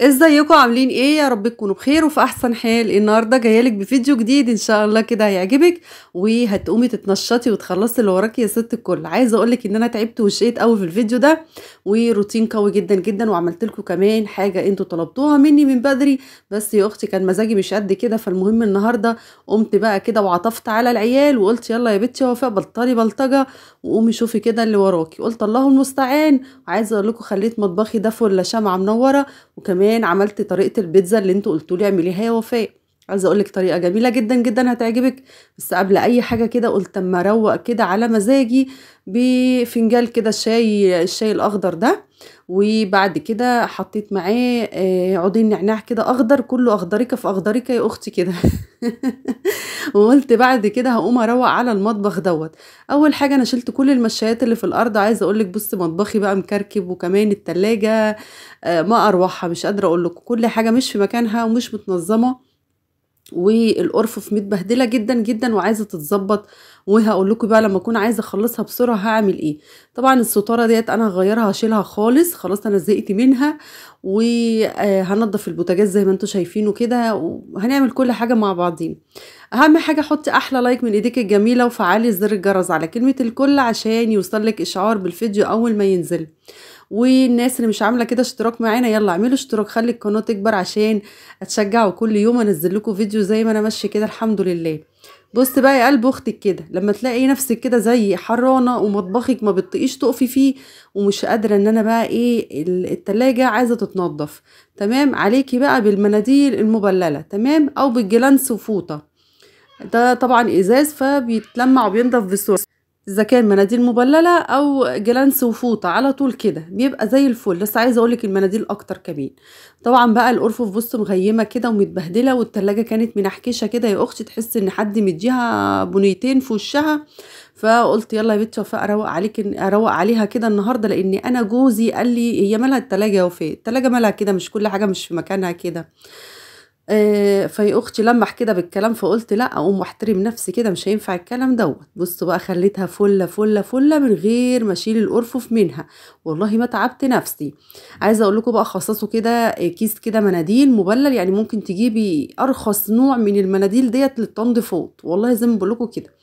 ازيكم عاملين ايه يا رب تكونوا بخير وفي احسن حال النهارده لك بفيديو جديد ان شاء الله كده هيعجبك وهتقومي تتنشطي وتخلصي اللي وراكي يا ست الكل عايزه اقولك ان انا تعبت وشقيت قوي في الفيديو ده وروتين قوي جدا جدا وعملت لكم كمان حاجه انتوا طلبتوها مني من بدري بس يا اختي كان مزاجي مش قد كده فالمهم النهارده قمت بقى كده وعطفت على العيال وقلت يلا يا بنتي وفاء بلطري بلطجه وقومي شوفي كده اللي وراكي قلت الله المستعان وعايزه اقول لكم خليت مطبخي ده فله شمعه منوره وكمان كمان عملت طريقة البيتزا اللي انتوا قلتولي اعمليها يا وفاء عايزه اقول لك طريقه جميله جدا جدا هتعجبك بس قبل اي حاجه كده قلت اما اروق كده على مزاجي بفنجان كده الشاي الشاي الاخضر ده وبعد كده حطيت معاه آه، عودين نعناع كده اخضر كله اخضريكه في اخضريكه يا اختي كده وقلت بعد كده هقوم اروق على المطبخ دوت اول حاجه انا شلت كل المشايات اللي في الارض عايزه اقول لك بصي مطبخي بقى مكركب وكمان التلاجة آه، ما اروحها مش قادره اقول لك كل حاجه مش في مكانها ومش متنظمه والارفف متبهدله جدا جدا وعايزه تتظبط وهقول لكم بقى لما اكون عايزه اخلصها بسرعه هعمل ايه طبعا الستاره ديت انا هغيرها هشيلها خالص خلاص انا زهقت منها وهنضف البوتاجاز زي ما انتم شايفينه كده وهنعمل كل حاجه مع بعضين اهم حاجه حطي احلى لايك من ايديك الجميله وفعلي زر الجرس على كلمه الكل عشان يوصلك اشعار بالفيديو اول ما ينزل والناس اللي مش عامله كده اشتراك معانا يلا اعملوا اشتراك خلي القناه تكبر عشان اتشجعوا كل يوم انزل لكم فيديو زي ما انا ماشيه كده الحمد لله بص بقى يا قلب اختك كده لما تلاقي نفسك كده زي حرانه ومطبخك ما بتطيقيش تقفي فيه ومش قادره ان انا بقى ايه التلاجة عايزه تتنضف تمام عليكي بقى بالمناديل المبلله تمام او بالجلانس وفوطه ده طبعا ازاز فبيتلمع وبينضف بسرعه اذا كان مناديل مبلله او جلانس وفوطه على طول كده بيبقى زي الفل لسه عايزه اقولك المناديل اكتر كمان طبعا بقى الارفف بص مغيمه كده ومتبهدله والتلاجة كانت منحكشه كده يا اختي تحس ان حد مديها بنيتين في وشها فقلت يلا يا بنتي وفاء اروق عليك اروق عليها كده النهارده لان انا جوزي قال لي هي مالها التلاجة يا وفاء التلاجة مالها كده مش كل حاجه مش في مكانها كده آه، في اختي لمح كده بالكلام فقلت لا اقوم واحترم نفسي كده مش هينفع الكلام دوت بص بقى خليتها فله فله فله من غير ما اشيل الارفف منها والله ما تعبت نفسي عايزه اقول لكم بقى خصصوا كده آه، كيس كده مناديل مبلل يعني ممكن تجيبي ارخص نوع من المناديل ديت للتنظيفات والله زي ما بقول لكم كده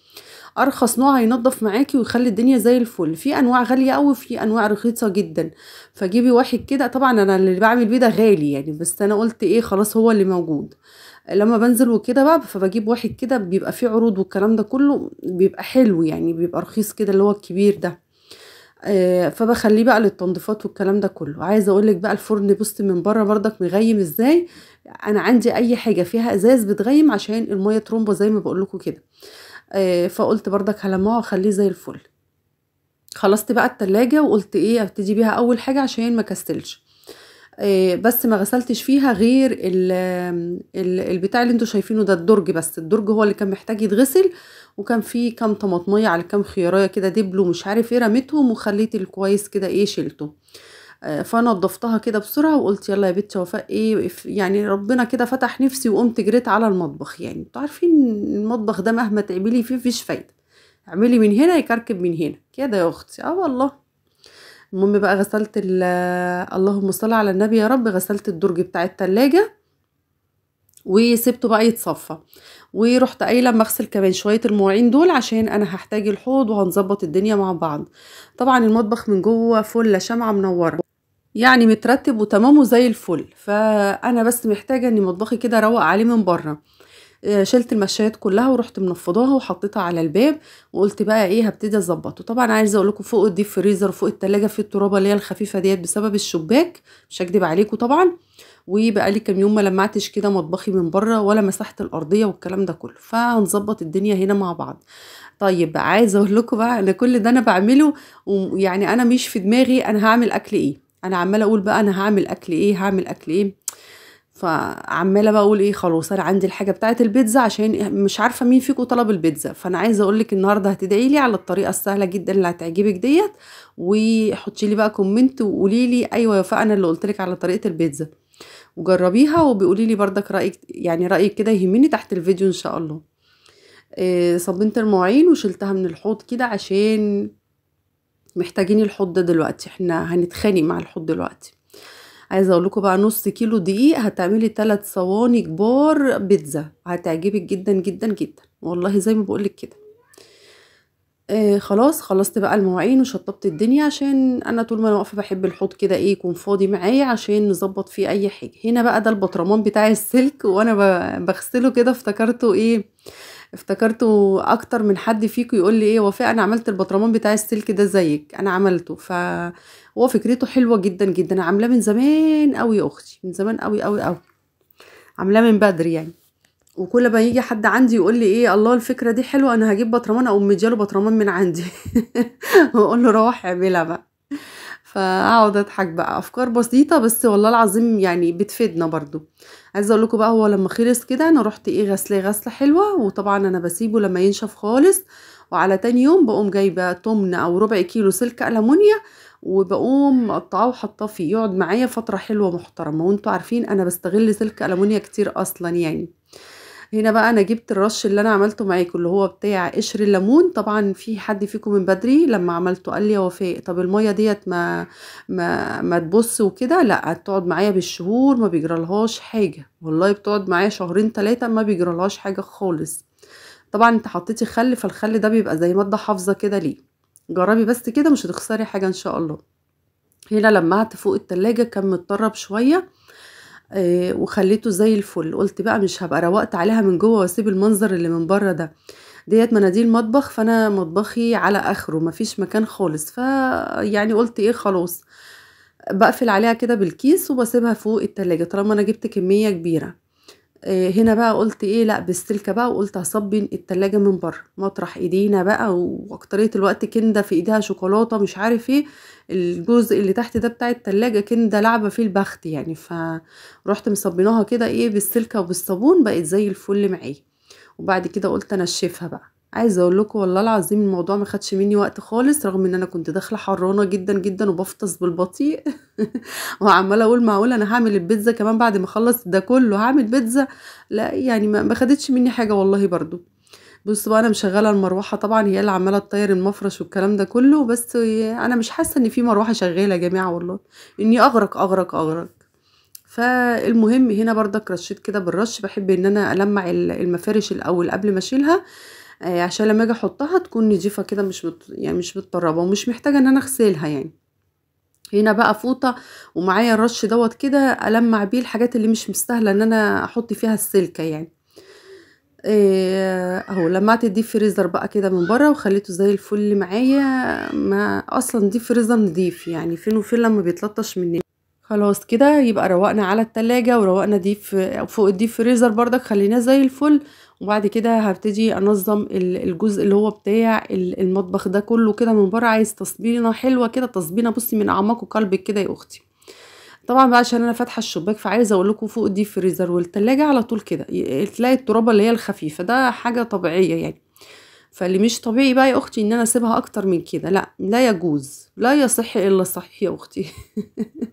ارخص نوع هينضف معاكي ويخلي الدنيا زي الفل في انواع غاليه قوي في انواع رخيصه جدا فجيبي واحد كده طبعا انا اللي بعمل بيه ده غالي يعني بس انا قلت ايه خلاص هو اللي موجود لما بنزل وكده بقى فبجيب واحد كده بيبقى فيه عروض والكلام ده كله بيبقى حلو يعني بيبقى رخيص كده اللي هو الكبير ده آه، فبخليه بقى للتنظيفات والكلام ده كله عايزه اقول لك بقى الفرن بص من بره بردك مغيم ازاي انا عندي اي حاجه فيها ازاز بتغيم عشان الميه ترمبه زي ما بقول لكم كده آه، فقلت برضك هلمعه واخليه زي الفل خلصت بقى التلاجة وقلت ايه ابتدي بيها اول حاجة عشان ما كستلش آه، بس ما غسلتش فيها غير البتاع اللي انتوا شايفينه ده الدرج بس الدرج هو اللي كان محتاج يتغسل وكان فيه كام طماطميه على كام خياريه كده دبلو مش عارف ايه رميتهم وخليت الكويس كده ايه شلته آه، فانا ضفتها كده بسرعه وقلت يلا يا بنتي وفاء ايه يعني ربنا كده فتح نفسي وقمت جريت على المطبخ يعني انتوا عارفين المطبخ ده مهما تعملي فيه مفيش فايده اعملي من هنا يكركب من هنا كده يا اختي اه والله المهم بقى غسلت اللهم صل على النبي يا رب غسلت الدرج بتاع التلاجة وسبته بقى يتصفى ورحت قايله اما اغسل كمان شويه المواعين دول عشان انا هحتاج الحوض وهنظبط الدنيا مع بعض طبعا المطبخ من جوه فله شمعه منوره يعني مترتب وتمامه زي الفل فانا بس محتاجه ان مطبخي كده روق عليه من بره آه، شلت المشايات كلها ورحت منفضاها وحطيتها على الباب وقلت بقى ايه هبتدي اظبطه طبعا عايزه اقول لكم فوق الديب فريزر وفوق التلاجة في الترابه اللي هي الخفيفه ديت بسبب الشباك مش هكدب عليكم طبعا وبقى لي كام يوم ما لمعتش كده مطبخي من بره ولا مسحت الارضيه والكلام ده كله فهنظبط الدنيا هنا مع بعض طيب عايزه اقول لكم بقى ان كل ده انا بعمله ويعني انا مش في دماغي انا هعمل اكل ايه انا عماله اقول بقى انا هعمل اكل ايه هعمل اكل ايه فعماله بقى اقول ايه خلاص انا عندي الحاجه بتاعه البيتزا عشان مش عارفه مين فيكم طلب البيتزا فانا عايزه اقول لك النهارده هتدعي لي على الطريقه السهله جدا اللي هتعجبك ديت وحطي لي بقى كومنت وقولي لي ايوه يا فأنا انا اللي قلت لك على طريقه البيتزا وجربيها وبيقولي لي بردك رايك يعني رايك كده يهمني تحت الفيديو ان شاء الله آه، صبنت المواعين وشلتها من الحوض كده عشان محتاجين الحوض ده دلوقتي احنا هنتخانق مع الحوض دلوقتي عايزه اقول لكم بقى نص كيلو دقيق هتعملي ثلاث صواني كبار بيتزا هتعجبك جدا جدا جدا والله زي ما بقولك كده آه خلاص خلصت بقى المواعين وشطبت الدنيا عشان انا طول ما انا واقفه بحب الحوض كده ايه يكون فاضي معايا عشان نظبط فيه اي حاجه هنا بقى ده البطرمان بتاع السلك وانا بغسله كده افتكرته ايه افتكرته اكتر من حد فيكم يقول لي ايه وفاء انا عملت البطرمان بتاع السلك ده زيك انا عملته ف هو فكرته حلوه جدا جدا عاملاه من زمان قوي يا اختي من زمان قوي قوي قوي عاملاه من بدري يعني وكل ما يجي حد عندي يقول لي ايه الله الفكره دي حلوه انا هجيب بطرمان اقوم مدياله بطرمان من عندي واقول له روح اعملها بقى فاقعد اضحك بقى افكار بسيطه بس والله العظيم يعني بتفيدنا برضو عايزه اقول لكم بقى هو لما خلص كده انا رحت ايه غسلاه غسله حلوه وطبعا انا بسيبه لما ينشف خالص وعلى تاني يوم بقوم جايبه طمن او ربع كيلو سلك المونيا وبقوم اقطعه وحطاه فيه يقعد معايا فتره حلوه محترمه وانتوا عارفين انا بستغل سلك المونيا كتير اصلا يعني هنا بقى انا جبت الرش اللي انا عملته معاكم اللي هو بتاع قشر الليمون طبعا في حد فيكم من بدري لما عملته قال لي يا وفاء طب الميه ديت ما ما ما تبص وكده لا هتقعد معايا بالشهور ما بيجرالهاش حاجه والله بتقعد معايا شهرين ثلاثه ما بيجرالهاش حاجه خالص طبعا انت حطيتي خل فالخل ده بيبقى زي ماده حافظه كده ليه جربي بس كده مش هتخسري حاجه ان شاء الله هنا لمعت فوق التلاجة كان متطرب شوية آه، وخليته زي الفل قلت بقى مش هبقى روقت عليها من جوه واسيب المنظر اللي من بره ده ديت مناديل مطبخ فانا مطبخي على اخره مفيش مكان خالص فيعني قلت ايه خلاص بقفل عليها كده بالكيس وبسيبها فوق التلاجة طالما انا جبت كمية كبيرة آه، هنا بقى قلت ايه لا بالسلكة بقى وقلت هصبي التلاجة من بره مطرح ايدينا بقى واكترية الوقت كندا في ايديها شوكولاتة مش عارف ايه الجزء اللي تحت ده بتاع التلاجة كندا لعبة فيه البخت يعني فروحت مصبناها كده ايه بالسلكة وبالصابون بقت زي الفل معايا وبعد كده قلت انشفها بقى عايزه اقول لكم والله العظيم الموضوع ما خدش مني وقت خالص رغم ان انا كنت داخله حرانه جدا جدا وبفطس بالبطيء وعماله اقول معقول انا هعمل البيتزا كمان بعد ما اخلص ده كله هعمل بيتزا لا يعني ما خدتش مني حاجه والله برضو بصوا بقى انا مشغله المروحه طبعا هي اللي عماله تطير المفرش والكلام ده كله بس انا مش حاسه ان في مروحه شغاله يا جماعه والله اني اغرق اغرق اغرق فالمهم هنا بردك رشيت كده بالرش بحب ان انا المع المفارش الاول قبل ما اشيلها آه، عشان لما اجي احطها تكون نضيفه كده مش بت... يعني مش متطربه ومش محتاجه ان انا اغسلها يعني هنا بقى فوطه ومعايا الرش دوت كده المع بيه الحاجات اللي مش مستاهله ان انا احط فيها السلكه يعني إيه اهو لمعت الديب فريزر بقى كده من بره وخليته زي الفل معايا ما اصلا ديب فريزر نضيف يعني فين وفين لما بيتلطش مننا خلاص كده يبقى روقنا على التلاجة وروقنا ديب فوق الديب فريزر بردك خليناه زي الفل وبعد كده هبتدي انظم الجزء اللي هو بتاع المطبخ ده كله كده من بره عايز تصبينه حلوه كده تصبينه بصي من اعماق قلبك كده يا اختي طبعا بقى عشان انا فاتحه الشباك فعايزه اقول لكم فوق دي فريزر والتلاجة على طول كده تلاقي الترابه اللي هي الخفيفه ده حاجه طبيعيه يعني فاللي مش طبيعي بقى يا اختي ان انا اسيبها اكتر من كده لا لا يجوز لا يصح الا الصحيح يا اختي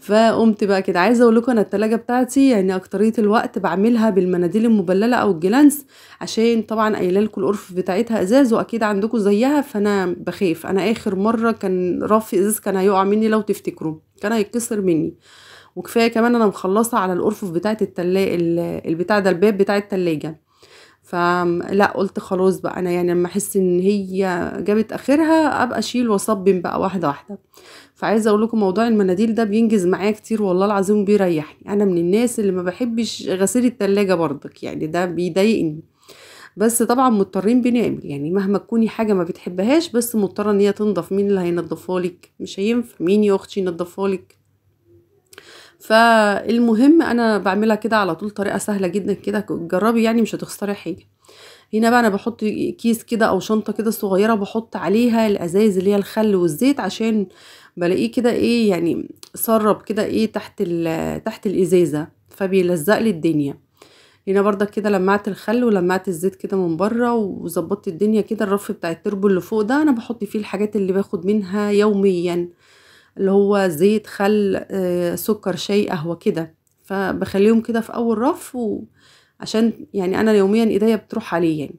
فقمت بقى كده عايزه اقول لكم انا التلاجة بتاعتي يعني اكتريه الوقت بعملها بالمناديل المبلله او الجلانس عشان طبعا قايله لكم القرف بتاعتها ازاز واكيد عندكم زيها فانا بخاف انا اخر مره كان رف ازاز كان هيقع مني لو تفتكروا كان هيتكسر مني وكفايه كمان انا مخلصه على القرفف بتاعه التلاجه البتاع ده الباب بتاع التلاجة فلا قلت خلاص بقى انا يعني لما احس ان هي جابت اخرها ابقى اشيل واصبن بقى واحده واحده فعايزه اقول لكم موضوع المناديل ده بينجز معايا كتير والله العظيم بيريحني انا من الناس اللي ما بحبش غسيل التلاجة برضك يعني ده بيضايقني بس طبعا مضطرين بنعمل يعني مهما تكوني حاجه ما بتحبهاش بس مضطره ان هي تنضف مين اللي هينضفها لك مش هينفع مين يا اختي ينضفها لك فالمهم انا بعملها كده على طول طريقه سهله جدا كده جربي يعني مش هتخسري حاجه هنا بقى انا بحط كيس كده او شنطه كده صغيره بحط عليها الازايز اللي هي الخل والزيت عشان بلاقيه كده ايه يعني سرب كده ايه تحت تحت الازازه فبيلزق لي الدنيا هنا برضك كده لمعت الخل ولمعت الزيت كده من بره وظبطت الدنيا كده الرف بتاع التربو اللي فوق ده انا بحط فيه الحاجات اللي باخد منها يوميا اللي هو زيت خل آه، سكر شاي قهوه كده فبخليهم كده في اول رف عشان يعني انا يوميا ايديا بتروح عليه يعني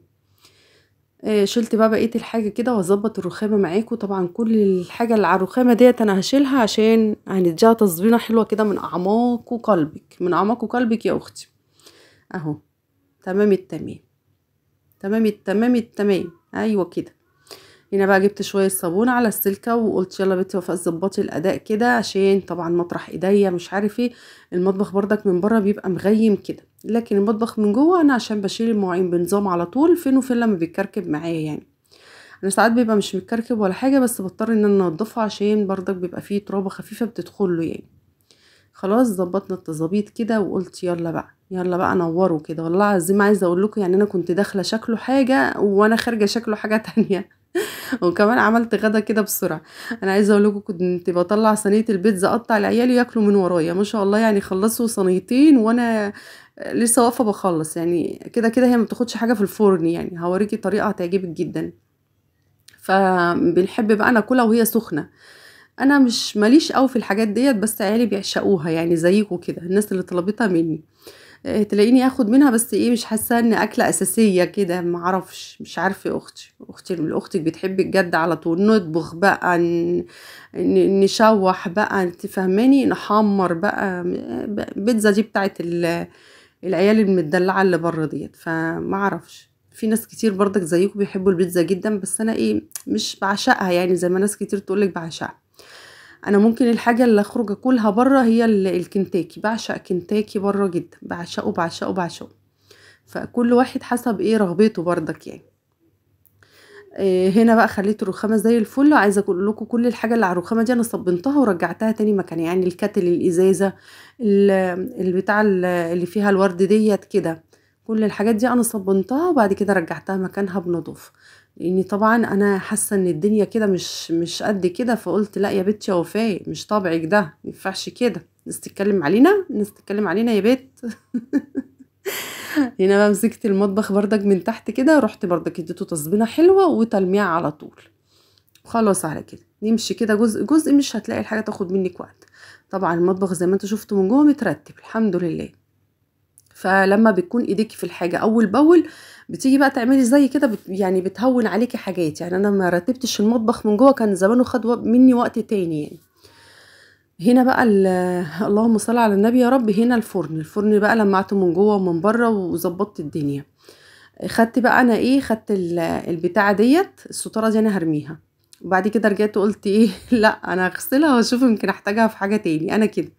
آه، شِلت بقى بقية الحاجة كده وهاضبّط الرخامة معاكم، طبعًا كل الحاجة اللي على الرخامة ديت أنا هشيلها عشان هندّيها تظبينة حلوة كده من أعماق قلبِك، من أعماق قلبِك يا أختي، أهو تمام التمام، تمام التمام التمام، أيوه كده، هنا بقى جِبت شوية صابون على السلكة وقُلت يلا بنتي وفاء ظبطي الأداء كده عشان طبعًا مطرح إيديّا مش عارف إيه، المطبخ بردك من برّه بيبقى مغيّم كده. لكن المطبخ من جوه انا عشان بشيل المواعين بنظام على طول فين وفين لما بيتكركب معايا يعني انا ساعات بيبقى مش متكركب ولا حاجه بس بضطر ان انا انضفه عشان برضك بيبقى فيه ترابه خفيفه بتدخل له يعني خلاص ظبطنا التظابيط كده وقلت يلا بقى يلا بقى نوره كده والله العظيم عايزه اقول لكم يعني انا كنت داخله شكله حاجه وانا خارجه شكله حاجه تانية وكمان عملت غدا كده بسرعه انا عايزه اقول لكم كنت بطلع صينيه البيتزا اقطع لعيالي ياكلوا من ورايا ما شاء الله يعني خلصوا صينيتين وانا لسه واقفه بخلص يعني كده كده هي ما بتاخدش حاجه في الفرن يعني هوريكي طريقه هتعجبك جدا فبنحب بقى ناكلها وهي سخنه انا مش ماليش قوي في الحاجات ديت بس عيالي بيعشقوها يعني زيكم كده الناس اللي طلبتها مني آه، تلاقيني اخد منها بس ايه مش حاسه ان اكله اساسيه كده ما اعرفش مش عارفه اختي اختي اختك بتحب الجد على طول نطبخ بقى نشوح بقى انت فاهماني نحمر بقى آه، بيتزا دي بتاعت العيال المدلعه اللي بره ديت فما اعرفش في ناس كتير برضك زيكم بيحبوا البيتزا جدا بس انا ايه مش بعشقها يعني زي ما ناس كتير تقولك بعشقها انا ممكن الحاجه اللي اخرج اكلها بره هي الكنتاكي بعشق كنتاكي بره جدا بعشقه بعشقه بعشقه فكل واحد حسب ايه رغبته بردك يعني آه، هنا بقى خليت الرخامه زي الفل عايزه اقول لكم كل الحاجه اللي على الرخامه دي انا صبنتها ورجعتها تاني مكانها يعني الكاتل الازازه البتاع اللي فيها الورد ديت كده كل الحاجات دي انا صبنتها وبعد كده رجعتها مكانها بنضافه لاني طبعا انا حاسه ان الدنيا كده مش مش قد كده فقلت لا يا بت يا وفاء مش طبعك ده مينفعش كده نستكلم تتكلم علينا نستكلم تتكلم علينا يا بت هنا يعني بقى مسكت المطبخ بردك من تحت كده رحت بردك اديته تصبينه حلوه وتلميع على طول خلاص على كده نمشي كده جزء جزء مش هتلاقي الحاجه تاخد منك وقت طبعا المطبخ زي ما انتوا شفتوا من جوه مترتب الحمد لله فلما بتكون ايديكي في الحاجه اول باول بتيجي بقى تعملي زي كده بت يعني بتهون عليكي حاجات يعني انا ما رتبتش المطبخ من جوه كان زمانه خد مني وقت تاني يعني هنا بقى اللهم صل على النبي يا رب هنا الفرن الفرن بقى لمعته من جوه ومن بره وظبطت الدنيا خدت بقى انا ايه خدت البتاعه ديت الستاره دي انا هرميها وبعد كده رجعت وقلت ايه لا انا هغسلها واشوف يمكن احتاجها في حاجه تاني انا كده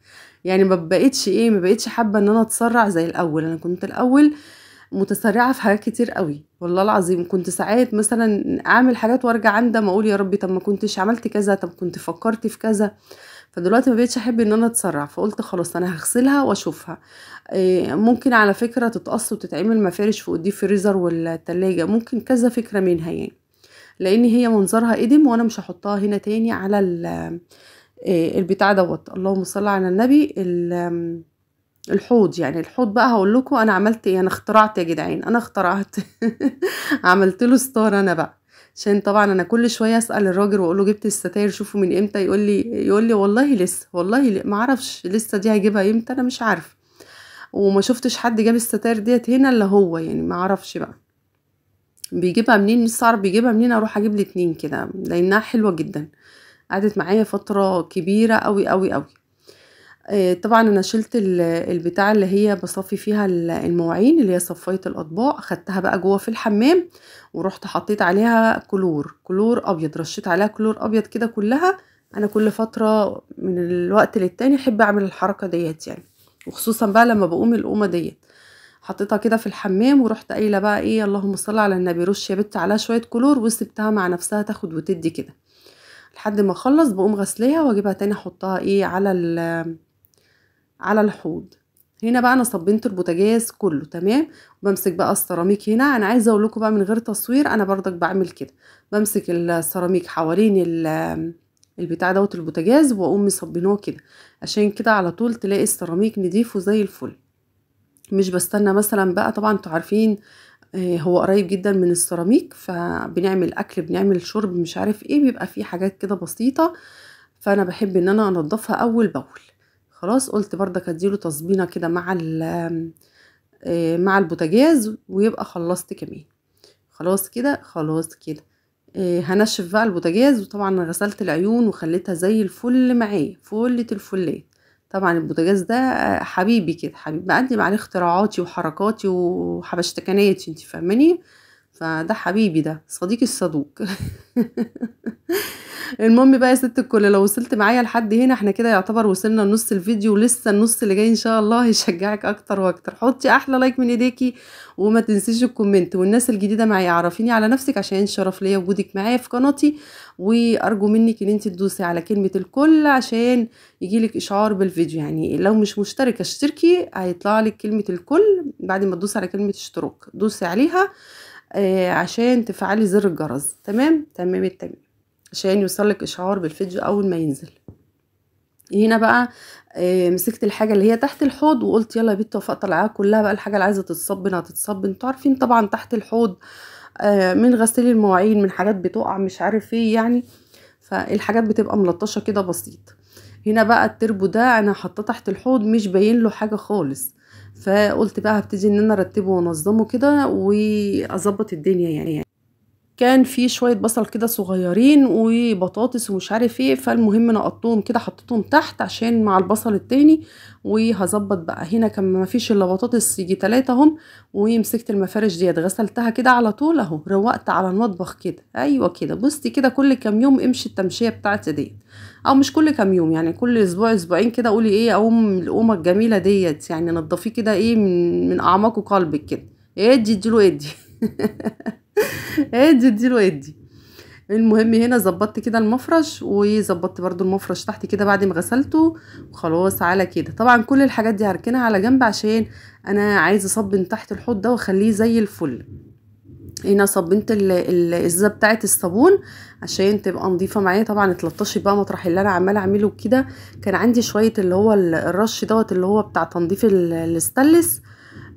يعني ما بقتش ايه ما بقتش حابه ان انا اتسرع زي الاول انا كنت الاول متسرعه في حاجات كتير قوي والله العظيم كنت ساعات مثلا اعمل حاجات وارجع عندها ما اقول يا ربي طب ما كنتش عملت كذا طب كنت فكرت في كذا فدلوقتي ما بقتش احب ان انا اتسرع فقلت خلاص انا هغسلها واشوفها آه، ممكن على فكره تتقص وتتعمل مفارش فوق دي فريزر والتلاجة ممكن كذا فكره منها يعني لان هي منظرها ادم وانا مش هحطها هنا تاني على آه، البتاع دوت اللهم صل على النبي الحوض يعني الحوض بقى هقول لكم انا عملت ايه انا اخترعت يا جدعان انا اخترعت عملت له ستار انا بقى عشان طبعا انا كل شويه اسال الراجل واقول له جبت الستاير شوفوا من امتى يقول لي يقول لي والله لسه والله ما اعرفش لسه دي هجيبها امتى انا مش عارفه وما شفتش حد جاب الستاير ديت هنا الا هو يعني ما اعرفش بقى بيجيبها منين لسه عارف بيجيبها منين اروح اجيب لي اتنين كده لانها حلوه جدا قعدت معايا فتره كبيره قوي قوي قوي آه، طبعا انا شلت البتاع اللي هي بصفي فيها المواعين اللي هي صفايه الاطباق خدتها بقى جوه في الحمام ورحت حطيت عليها كلور كلور ابيض رشيت عليها كلور ابيض كده كلها انا كل فتره من الوقت للتاني احب اعمل الحركه ديت يعني وخصوصا بقى لما بقوم القومه ديت حطيتها كده في الحمام ورحت قايله بقى ايه اللهم صل على النبي رش يا بت عليها شويه كلور وسبتها مع نفسها تاخد وتدي كده لحد ما اخلص بقوم غسليها واجيبها تاني احطها ايه على على الحوض هنا بقى انا صبنت البوتاجاز كله تمام بمسك بقى السيراميك هنا انا عايزه اقول لكم بقى من غير تصوير انا بردك بعمل كده بمسك السيراميك حوالين البتاع دوت البوتاجاز واقوم مصبناه كده عشان كده على طول تلاقي السيراميك نضيف وزي الفل مش بستنى مثلا بقى طبعا انتوا عارفين آه، هو قريب جدا من السيراميك فبنعمل اكل بنعمل شرب مش عارف ايه بيبقى فيه حاجات كده بسيطه فانا بحب ان انا انضفها اول باول خلاص قلت برضك اديله تصبينه كده مع آه، مع البوتاجاز ويبقى خلصت كمان خلاص كده خلاص كده آه، هنشف بقى البوتاجاز وطبعا غسلت العيون وخليتها زي الفل معايا فلة الفلات طبعا البوتاجاز ده آه، حبيبي كده حبيبي بقدم عليه اختراعاتي وحركاتي وحبشتكناتي انت فاهماني فده حبيبي ده صديقي الصدوق المهم بقى يا ست الكل لو وصلت معايا لحد هنا احنا كده يعتبر وصلنا لنص الفيديو لسه النص اللي جاي ان شاء الله هيشجعك اكتر واكتر حطي احلى لايك من ايديكي وما تنسيش الكومنت والناس الجديده معايا عرفيني على نفسك عشان شرف ليا وجودك معايا في قناتي وارجو منك ان انت تدوسي على كلمه الكل عشان يجيلك اشعار بالفيديو يعني لو مش مشتركه اشتركي هيطلع لك كلمه الكل بعد ما تدوسي على كلمه اشتراك دوسي عليها آه، عشان تفعلي زر الجرس تمام تمام التمام عشان يوصلك اشعار بالفيديو اول ما ينزل هنا بقى آه، مسكت الحاجه اللي هي تحت الحوض وقلت يلا يا بنت وفاء طالعاها كلها بقى الحاجه اللي عايزه تتصبن هتتصبن انتوا عارفين طبعا تحت الحوض آه، من غسيل المواعين من حاجات بتقع مش عارف ايه يعني فالحاجات بتبقى ملطشه كده بسيط هنا بقى التربو ده انا حطاه تحت الحوض مش باين له حاجه خالص فقلت بقى هبتدي ان انا ارتبه وانظمه كده واظبط الدنيا يعني كان في شويه بصل كده صغيرين وبطاطس ومش عارف ايه فالمهم نقطتهم كده حطيتهم تحت عشان مع البصل التاني وهظبط بقى هنا كان ما فيش الا بطاطس يجي تلاتة اهم ومسكت المفارش ديت غسلتها كده على طول اهو روقت على المطبخ كده ايوه كده بصي كده كل كام يوم امشي التمشيه بتاعتي ديت او مش كل كام يوم يعني كل اسبوع اسبوعين كده قولي ايه اقوم القومه الجميله ديت يعني نضفيه كده ايه من من اعماق قلبك كده ادي اديله ادي ادي اديله ادي المهم هنا ظبطت كده المفرش وظبطت برضو المفرش تحت كده بعد ما غسلته وخلاص على كده طبعا كل الحاجات دي هركنها على جنب عشان انا عايزه اصبن تحت الحوض ده واخليه زي الفل هنا صبنت الازازه بتاعه الصابون عشان تبقى نظيفه معايا طبعا اتلطشت بقى مطرح اللي انا عماله اعمله كده كان عندي شويه اللي هو الرش دوت اللي هو بتاع تنظيف الاستانلس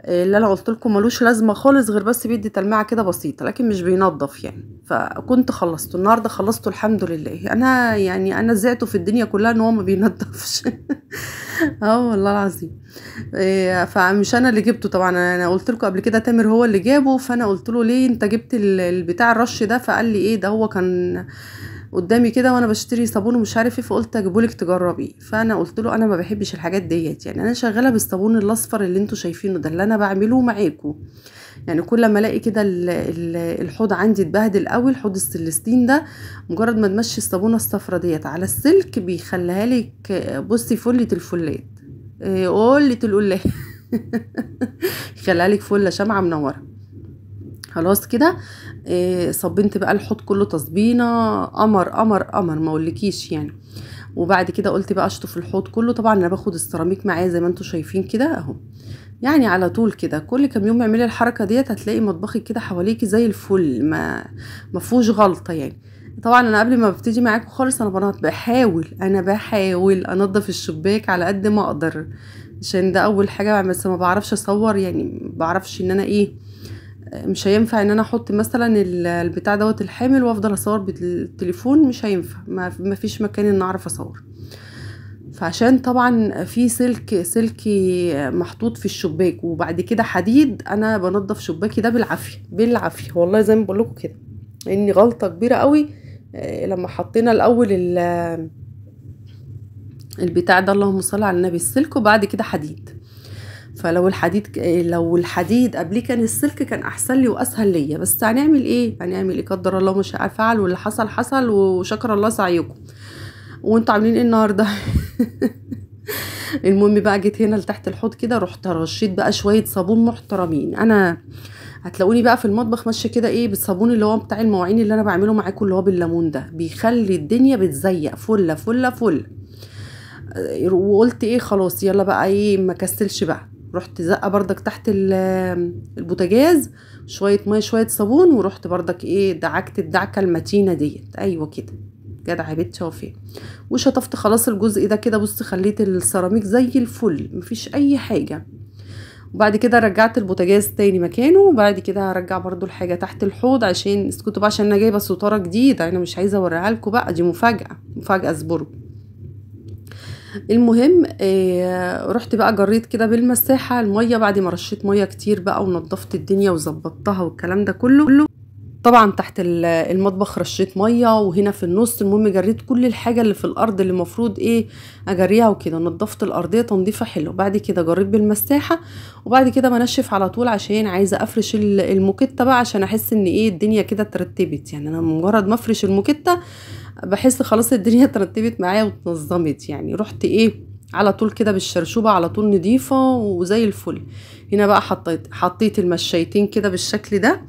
آه، اللي انا قلت لكم ملوش لازمه خالص غير بس بيدي تلميعه كده بسيطه لكن مش بينظف يعني فكنت خلصته النهارده خلصته الحمد لله انا يعني انا زعته في الدنيا كلها ان هو ما بينظفش اه والله العظيم آه، فمش انا اللي جبته طبعا انا قلت لكم قبل كده تامر هو اللي جابه فانا قلت له ليه انت جبت البتاع الرش ده فقال لي ايه ده هو كان قدامي كده وانا بشتري صابون ومش عارف ايه فقلت اجيبهولك تجربي فانا قلت له انا ما بحبش الحاجات ديت يعني انا شغاله بالصابون الاصفر اللي انتوا شايفينه ده اللي انا بعمله معاكم يعني كل ما الاقي كده الحوض عندي اتبهدل قوي حوض السلستين ده مجرد ما تمشي الصابونه الصفرا ديت على السلك بيخليها لك بصي فله الفلات قله القلاه يخليها لك فله شمعه منوره خلاص كده إيه، صبنت بقى الحوض كله تصبينه قمر قمر قمر ما اقولكيش يعني وبعد كده قلت بقى اشطف الحوض كله طبعا انا باخد السيراميك معايا زي ما انتم شايفين كده اهو يعني على طول كده كل كام يوم اعملي الحركه ديت هتلاقي مطبخك كده حواليكي زي الفل ما ما فيهوش غلطه يعني طبعا انا قبل ما ببتدي معاكم خالص انا بحاول انا بحاول انضف الشباك على قد ما اقدر عشان ده اول حاجه بس ما بعرفش اصور يعني ما بعرفش ان انا ايه مش هينفع ان انا احط مثلا البتاع دوت الحامل وافضل اصور بالتليفون مش هينفع ما فيش مكان ان اعرف اصور فعشان طبعا في سلك سلكي محطوط في الشباك وبعد كده حديد انا بنضف شباكي ده بالعافيه بالعافيه والله زي ما بقول لكم كده لان غلطه كبيره قوي آه، لما حطينا الاول البتاع ده اللهم صل على النبي السلك وبعد كده حديد فلو الحديد إيه، لو الحديد قبليه كان السلك كان احسن لي واسهل ليا بس هنعمل ايه هنعمل ايه قدر الله مش فعل واللي حصل حصل وشكر الله سعيكم وانتوا عاملين ايه النهارده المهم بقى جيت هنا لتحت الحوض كده رحت رشيت بقى شويه صابون محترمين انا هتلاقوني بقى في المطبخ ماشيه كده ايه بالصابون اللي هو بتاع المواعين اللي انا بعمله معاكم اللي هو بالليمون ده بيخلي الدنيا بتزيق فله فله فل وقلت ايه خلاص يلا بقى ايه ما كسلش بقى رحت زقه بردك تحت البوتاجاز شويه ميه شويه صابون ورحت بردك ايه دعكت الدعكه المتينه ديت ايوه كده جدع يا بنت وفاء وشطفت خلاص الجزء ده كده بصي خليت السيراميك زي الفل مفيش اي حاجه وبعد كده رجعت البوتاجاز تاني مكانه وبعد كده هرجع برضو الحاجه تحت الحوض عشان اسكتوا بقى عشان انا جايبه ستاره جديده انا مش عايزه اوريها لكم بقى دي مفاجاه مفاجاه سبورج المهم آه، رحت بقى جريت كده بالمساحه الميه بعد ما رشيت ميه كتير بقى ونضفت الدنيا وظبطتها والكلام ده كله طبعا تحت المطبخ رشيت ميه وهنا في النص المهم جريت كل الحاجه اللي في الارض اللي المفروض ايه اجريها وكده نضفت الارضيه تنظيفه حلو بعد كده جريت بالمساحه وبعد كده بنشف على طول عشان عايزه افرش الموكتة بقى عشان احس ان ايه الدنيا كده اترتبت يعني انا مجرد ما افرش الموكته بحس خلاص الدنيا اترتبت معايا واتنظمت يعني رحت ايه على طول كده بالشرشوبة على طول نضيفة وزي الفل هنا بقى حطيت حطيت المشايتين كده بالشكل ده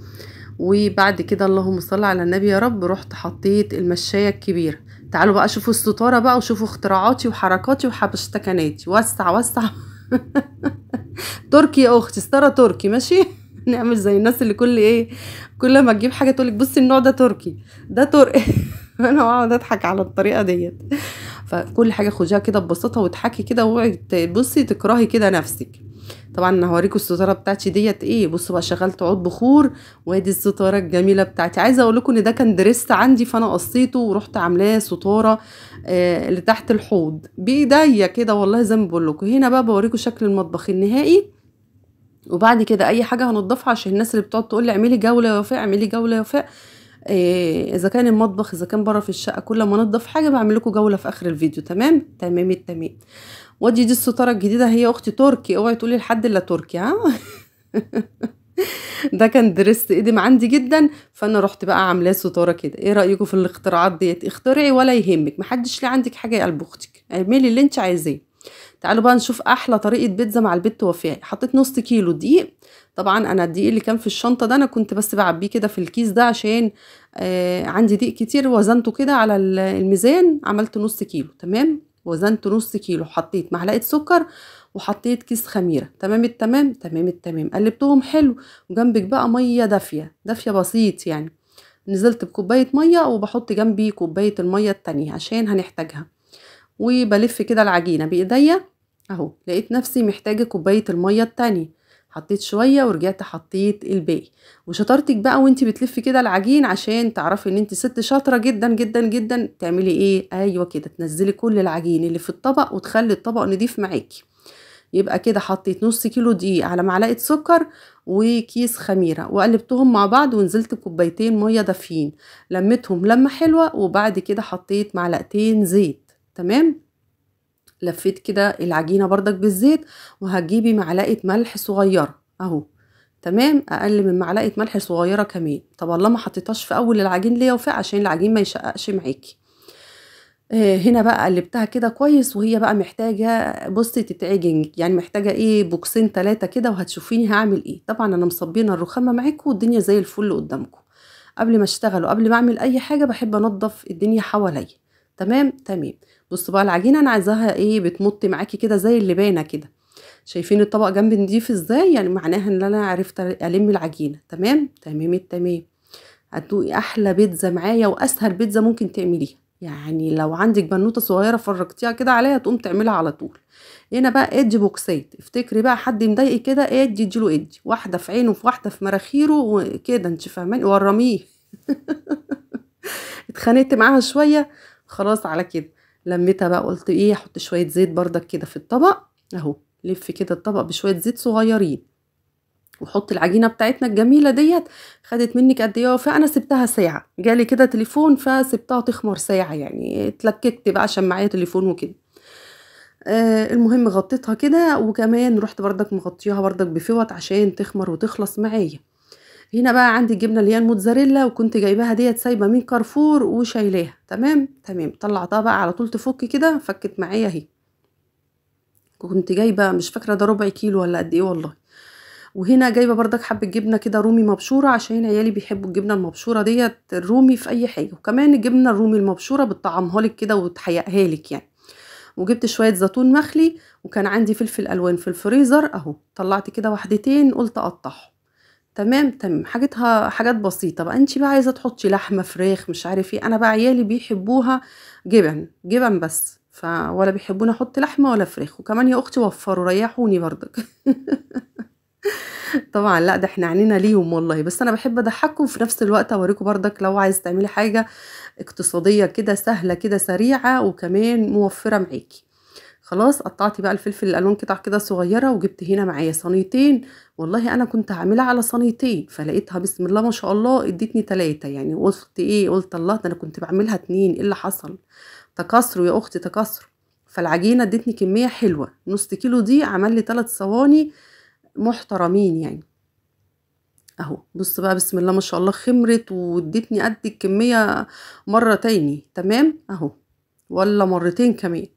وبعد كده اللهم صل على النبي يا رب رحت حطيت المشاية الكبيرة تعالوا بقى شوفوا الستارة بقى وشوفوا اختراعاتي وحركاتي وحبشتكناتي وسع وسع تركي يا اختي ستارة تركي ماشي نعمل زي الناس اللي كل ايه كل ما تجيب حاجة تقولك بصي النوع ده تركي ده تركي انا اقعد اضحك على الطريقه ديت فكل حاجه خديها كده ببساطه واضحكي كده واوعي بصي تكرهي كده نفسك طبعا انا هوريكم الستاره بتاعتي ديت ايه بصوا بقى شغلت عود بخور وادي الستاره الجميله بتاعتي عايزه اقول لكم ان ده كان دريس عندي فانا قصيته ورحت عاملاه ستاره آه تحت الحوض بايديا كده والله زي ما بقول لكم هنا بقى بوريكم شكل المطبخ النهائي وبعد كده اي حاجه هنضفها عشان الناس اللي بتقعد تقول لي اعملي جوله يا وفاء اعملي جوله يا وفاء آه، اذا كان المطبخ اذا كان بره في الشقه كل ما انضف حاجه بعمل لكم جوله في اخر الفيديو تمام تمام التمام وادي دي الستاره الجديده هي اختي تركي اوعي تقولي لحد الا تركي ها ده كان درست ايدم عندي جدا فانا رحت بقى عاملاه ستاره كده ايه رايكم في الاختراعات ديت اخترعي ولا يهمك محدش ليه عندك حاجه يقلب اختك اعملي اللي انت عايزاه تعالوا بقى نشوف احلى طريقه بيتزا مع البيت وفاء حطيت نص كيلو دقيق طبعا انا الدقيق اللي كان في الشنطه ده انا كنت بس بعبيه كده في الكيس ده عشان آه عندي دقيق كتير وزنته كده على الميزان عملت نص كيلو تمام وزنت نص كيلو حطيت معلقه سكر وحطيت كيس خميره تمام التمام تمام التمام قلبتهم حلو وجنبك بقى ميه دافيه دافيه بسيط يعني نزلت بكوبايه ميه وبحط جنبي كوبايه الميه التانية عشان هنحتاجها وبلف كده العجينه بايديا اهو لقيت نفسي محتاجة كوباية المية التانية حطيت شوية ورجعت حطيت الباقي وشطارتك بقى وانت بتلفي كده العجين عشان تعرفي ان انت ست شاطرة جدا جدا جدا تعملي ايه ايوه كده تنزلي كل العجين اللي في الطبق وتخلي الطبق نضيف معاكي يبقى كده حطيت نص كيلو دقيق على معلقه سكر وكيس خميره وقلبتهم مع بعض ونزلت كوبايتين ميه دافيين لميتهم لمه حلوه وبعد كده حطيت معلقتين زيت تمام لفيت كده العجينة بردك بالزيت وهتجيبي معلقة ملح صغيرة اهو تمام اقل من معلقة ملح صغيرة كمان طب الله ما حطيتهاش في اول العجين ليا وفي عشان العجين ما يشققش معاكي آه، هنا بقى قلبتها كده كويس وهي بقى محتاجة بصي تتعجن يعني محتاجة ايه بوكسين تلاتة كده وهتشوفيني هعمل ايه طبعا انا مصبينا الرخامة معاكم والدنيا زي الفل قدامكم قبل ما اشتغل وقبل ما اعمل اي حاجة بحب انضف الدنيا حواليا تمام تمام بصوا بقى العجينه انا عايزاها ايه بتمط معاكي كده زي اللي باينه كده شايفين الطبق جنبي نضيف ازاي يعني معناها ان انا عرفت الم العجينه تمام تمام التمام هتدوقي احلى بيتزا معايا واسهل بيتزا ممكن تعمليها يعني لو عندك بنوته صغيره فرجتيها كده عليها تقوم تعملها على طول هنا بقى ادي بوكسات افتكري بقى حد مضايقك كده ادي اديله ادي واحده في عينه في واحده في مراخيره وكده انت فاهماني ورميه اتخانقت معاها شويه خلاص على كده لميتها بقى قلت ايه احط شويه زيت بردك كده في الطبق اهو لف كده الطبق بشويه زيت صغيرين وحط العجينه بتاعتنا الجميله ديت خدت منك قد ايه فانا سبتها ساعه جالي كده تليفون فسبتها تخمر ساعه يعني اتلككت بقى عشان معايا تليفون وكده آه المهم غطيتها كده وكمان رحت بردك مغطيها بردك بفوط عشان تخمر وتخلص معايا هنا بقى عندي الجبنه اللي هي الموتزاريلا وكنت جايباها ديت سايبه من كارفور وشايلاها تمام تمام طلعتها بقى على طول تفك كده فكت معايا اهي كنت جايبه مش فاكره ده ربع كيلو ولا قد ايه والله وهنا جايبه بردك حبه جبنه كده رومي مبشوره عشان عيالي بيحبوا الجبنه المبشوره ديت الرومي في اي حاجه وكمان الجبنه الرومي المبشوره بتطعمها لك كده وتحيقها لك يعني وجبت شويه زيتون مخلي وكان عندي فلفل الوان في الفريزر اهو طلعت كده واحدتين قلت اقطعهم تمام، تمام، حاجتها حاجات بسيطة بقى، أنتِ بقى عايزة تحطّي لحمة، فراخ، مش عارف إيه، أنا بقى عيالي بيحبوها جبن، جبن بس، ولا بيحبوني أحط لحمة ولا فراخ، وكمان يا أختي وفّروا ريّحوني برضِك طبعًا لأ، ده إحنا عينينا ليهم والله، بس أنا بحب أضحّككم وفي نفس الوقت أورّيكم برضك لو عايزة تعملي حاجة اقتصادية كده، سهلة كده، سريعة، وكمان موفّرة معاكي خلاص قطعت بقى الفلفل الالوان قطع كده صغيره وجبت هنا معايا صينيتين والله انا كنت هعملها على صينيتين فلقيتها بسم الله ما شاء الله اديتني تلاتة يعني قلت ايه قلت الله ده انا كنت بعملها اتنين ايه اللي حصل تكسروا يا اختي تكسروا فالعجينه ادتني كميه حلوه نص كيلو دي عمل لي تلات صواني محترمين يعني اهو بص بقى بسم الله ما شاء الله خمرت واديتني قد الكميه مره تاني تمام اهو ولا مرتين كمان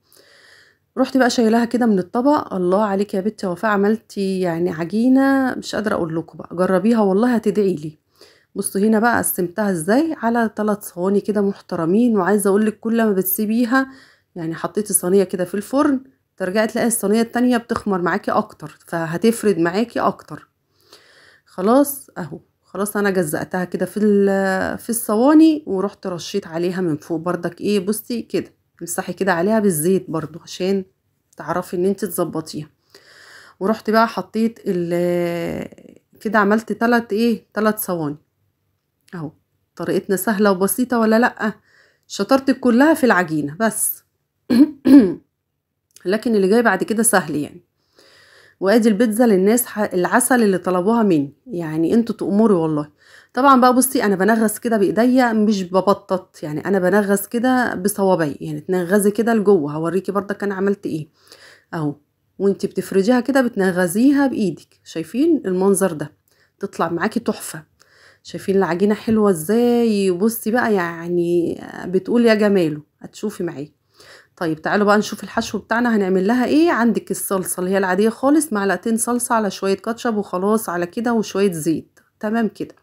رحت بقى شايلاها كده من الطبق الله عليك يا بنتي وفاء عملتي يعني عجينه مش قادره اقول لكم بقى جربيها والله هتدعي لي بصوا هنا بقى قسمتها ازاي على ثلاث صواني كده محترمين وعايزه اقول لك كل ما بتسيبيها يعني حطيتي صينيه كده في الفرن ترجعي تلاقي الصينيه التانية بتخمر معاكي اكتر فهتفرد معاكي اكتر خلاص اهو خلاص انا جزأتها كده في في الصواني ورحت رشيت عليها من فوق بردك ايه بصي كده امسحي كده عليها بالزيت برضو عشان تعرفي ان انت تظبطيها ورحت بقى حطيت كده عملت تلات ايه تلات صواني اهو طريقتنا سهلة وبسيطة ولا لأ شطارتك كلها في العجينة بس لكن اللي جاي بعد كده سهل يعني وادي البيتزا للناس العسل اللي طلبوها مني يعني انتوا تأمروا والله طبعا بقى بصي انا بنغز كده بايديا مش ببطط يعني انا بنغز كده بصوابعي يعني تنغزي كده لجوه هوريكي برضك انا عملت ايه اهو وانت بتفرديها كده بتنغزيها بايدك شايفين المنظر ده تطلع معاكي تحفه شايفين العجينه حلوه ازاي بصي بقى يعني بتقول يا جماله هتشوفي معايا طيب تعالوا بقى نشوف الحشو بتاعنا هنعمل لها ايه عندك الصلصة اللي هي العادية خالص معلقتين صلصة على شوية كاتشب وخلاص على كده وشوية زيت تمام كده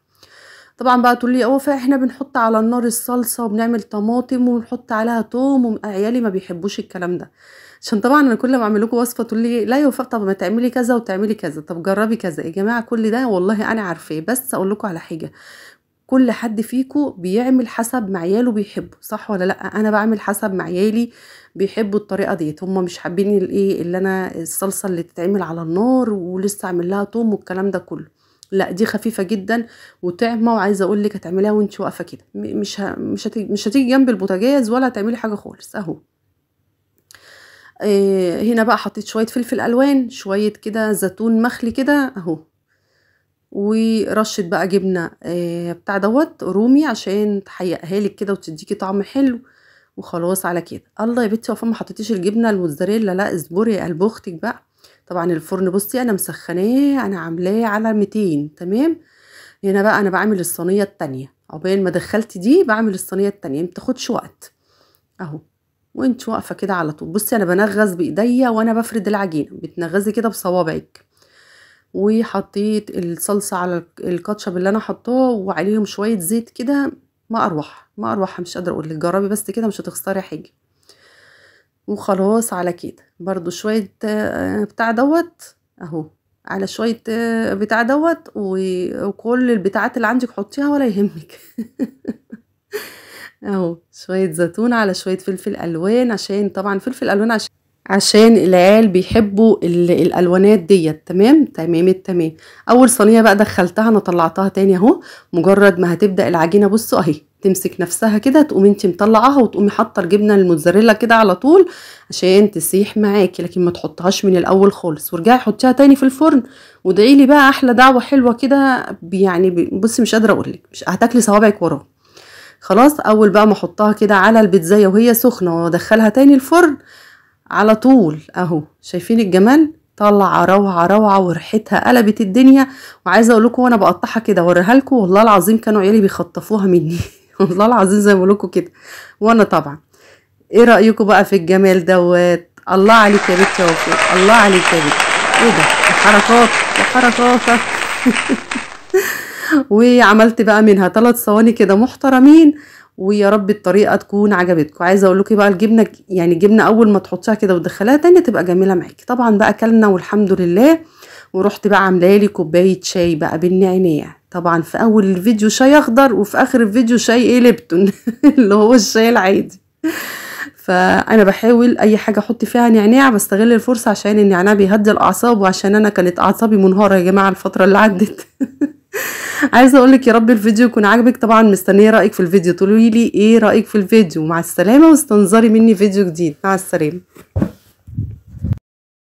طبعا بقى تقول لي اوفا احنا بنحط على النار الصلصه وبنعمل طماطم ونحط عليها توم وعيالي ما بيحبوش الكلام ده عشان طبعا انا كل ما اعمل لكم وصفه تقول لي لا يا وفاء طب ما تعملي كذا وتعملي كذا طب جربي كذا يا جماعه كل ده والله انا عارفاه بس اقول لكم على حاجه كل حد فيكم بيعمل حسب معياله بيحبه صح ولا لا انا بعمل حسب معيالي بيحبوا الطريقه ديت هم مش حابين الايه اللي انا الصلصه اللي تتعمل على النار ولسه اعمل لها توم والكلام ده كله لا دي خفيفه جدا وطعمه وعايزه اقول لك هتعمليها وانت واقفه كده مش مش هتيجي مش هتيجي جنب البوتاجاز ولا هتعملي حاجه خالص اهو إيه هنا بقى حطيت شويه فلفل الوان شويه كده زيتون مخلي كده اهو ورشه بقى جبنه إيه بتاع دوت رومي عشان تحيقها لك كده وتديكي طعم حلو وخلاص على كده الله يا بنتي وفاء ما حطيتيش الجبنه الموتزاريلا لا اصبري يا قلب اختك بقى طبعا الفرن بصي انا مسخناه انا عاملاه على 200 تمام هنا بقى انا بعمل الصينيه التانية عقبال ما دخلت دي بعمل الصينيه التانية ما بتاخدش وقت اهو وانت واقفه كده على طول بصي انا بنغز بايديا وانا بفرد العجينه بتنغزي كده بصوابعك وحطيت الصلصه على الكاتشب اللي انا حطاه وعليهم شويه زيت كده ما اروح ما اروح مش قادره اقول لك جربي بس كده مش هتخسري حاجه وخلاص على كده برضو شويه آه، بتاع دوت اهو على شويه آه، بتاع دوت وكل البتاعات اللي عندك حطيها ولا يهمك اهو شويه زيتون على شويه فلفل الوان عشان طبعا فلفل الوان عشان عشان العيال بيحبوا الالوانات ديت تمام تمام التمام اول صينيه بقى دخلتها انا طلعتها تاني اهو مجرد ما هتبدا العجينه بصوا اهي تمسك نفسها كده تقومي انت مطلعاها وتقومي حاطه الجبنه الموتزاريلا كده على طول عشان تسيح معاكي لكن ما تحطهاش من الاول خالص وارجعي حطيها تاني في الفرن وادعي لي بقى احلى دعوه حلوه كده يعني بصي مش قادره اقول لك مش هتاكلي صوابعك وراها خلاص اول بقى ما احطها كده على البيتزايه وهي سخنه وادخلها تاني الفرن على طول اهو شايفين الجمال طالعه روعه روعه وريحتها قلبت الدنيا وعايزه اقول لكم وانا بقطعها كده اوريها لكم والله العظيم كانوا عيالي بيخطفوها مني والله العظيم زي ما بقول لكم كده وانا طبعا ايه رايكم بقى في الجمال دوت الله عليك يا بنت وفاء الله عليك يا بنت ايه ده الحركات الحركات وعملت بقى منها ثلاث صواني كده محترمين ويا رب الطريقه تكون عجبتكم عايزه اقول لكم بقى الجبنه يعني الجبنه اول ما تحطيها كده وتدخليها تاني تبقى جميله معاكي طبعا بقى اكلنا والحمد لله ورحت بقى عامله لي كوبايه شاي بقى بالنعناع طبعا في اول الفيديو شاي اخضر وفي اخر الفيديو شاي ايه ليبتون اللي هو الشاي العادي فانا بحاول اي حاجه احط فيها نعناع بستغل الفرصه عشان النعناع بيهدي الاعصاب وعشان انا كانت اعصابي منهاره يا جماعه الفتره اللي عدت عايزه اقول لك يا رب الفيديو يكون عاجبك طبعا مستنيه رايك في الفيديو تقولي لي ايه رايك في الفيديو مع السلامه واستنظري مني فيديو جديد مع السلامه